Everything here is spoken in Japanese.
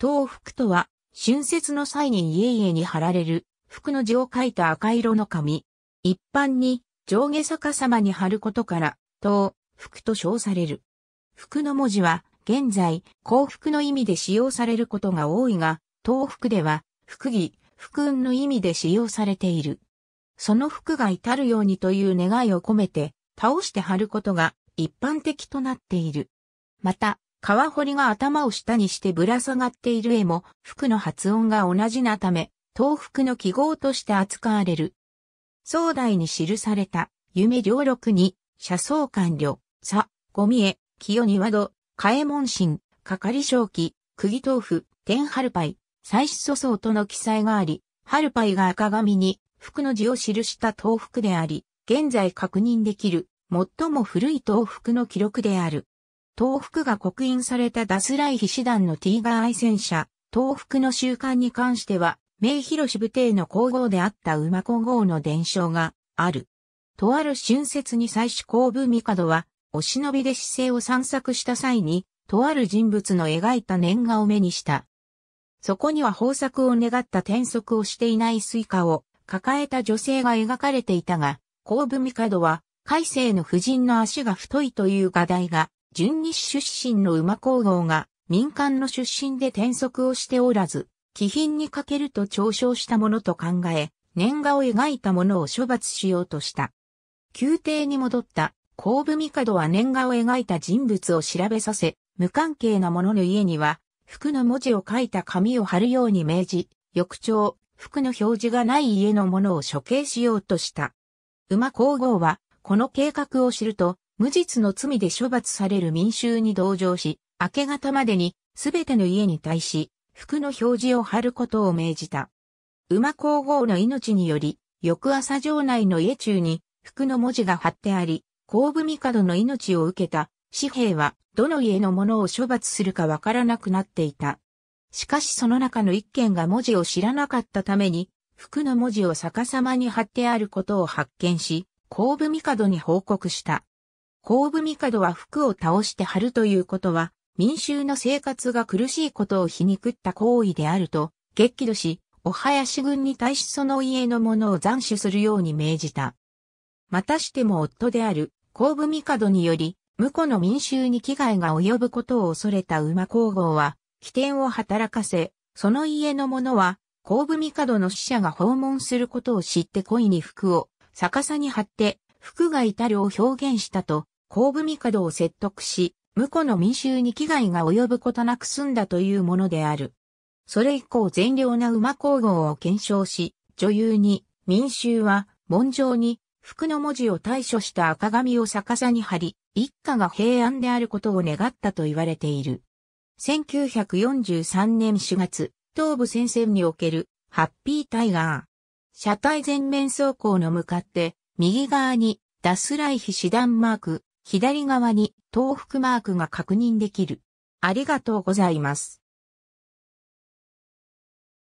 東福とは、春節の際に家々に貼られる、福の字を書いた赤色の紙。一般に、上下逆さまに貼ることから、東福と称される。福の文字は、現在、幸福の意味で使用されることが多いが、東福では、福義、福運の意味で使用されている。その福が至るようにという願いを込めて、倒して貼ることが一般的となっている。また、川堀が頭を下にしてぶら下がっている絵も、服の発音が同じなため、東服の記号として扱われる。壮大に記された、夢良録に、車窓官僚、佐、ゴミ重、清庭戸、嘉右衛門神、係正記、釘豆腐、天春パイ、祭祀祖僧との記載があり、春パイが赤紙に、服の字を記した東服であり、現在確認できる、最も古い東服の記録である。東福が刻印されたダスライヒ師団のティーガー愛戦車、東福の習慣に関しては、名広支部邸の皇后であった馬皇后の伝承がある。とある春節に祭祀公部帝は、お忍びで姿勢を散策した際に、とある人物の描いた年画を目にした。そこには豊作を願った転職をしていないスイカを抱えた女性が描かれていたが、公部帝は、海星の夫人の足が太いという画題が純日出身の馬皇后が民間の出身で転職をしておらず、気品に欠けると嘲笑したものと考え、年賀を描いたものを処罰しようとした。宮廷に戻った後部帝は年賀を描いた人物を調べさせ、無関係な者の家には、服の文字を書いた紙を貼るように命じ、翌朝、服の表示がない家のものを処刑しようとした。馬皇后は、この計画を知ると、無実の罪で処罰される民衆に同情し、明け方までにすべての家に対し、服の表示を貼ることを命じた。馬皇后の命により、翌朝城内の家中に服の文字が貼ってあり、後部帝の命を受けた紙幣はどの家のものを処罰するかわからなくなっていた。しかしその中の一件が文字を知らなかったために、服の文字を逆さまに貼ってあることを発見し、後部帝に報告した。後部帝は服を倒して貼るということは、民衆の生活が苦しいことを皮肉った行為であると、激怒し、お囃子軍に対しその家のものを斬首するように命じた。またしても夫である、後部帝により、婿の民衆に危害が及ぶことを恐れた馬皇后は、起点を働かせ、その家の者は、後部帝の使者が訪問することを知って恋に服を逆さに貼って、服が至るを表現したと、公武帝を説得し、婿の民衆に危害が及ぶことなく済んだというものである。それ以降善良な馬皇后を検証し、女優に、民衆は、文上に、服の文字を対処した赤紙を逆さに貼り、一家が平安であることを願ったと言われている。1943年4月、東部戦線における、ハッピータイガー。車体全面走行の向かって、右側に、ダスライヒ師団マーク、左側に東北マークが確認できる。ありがとうございます。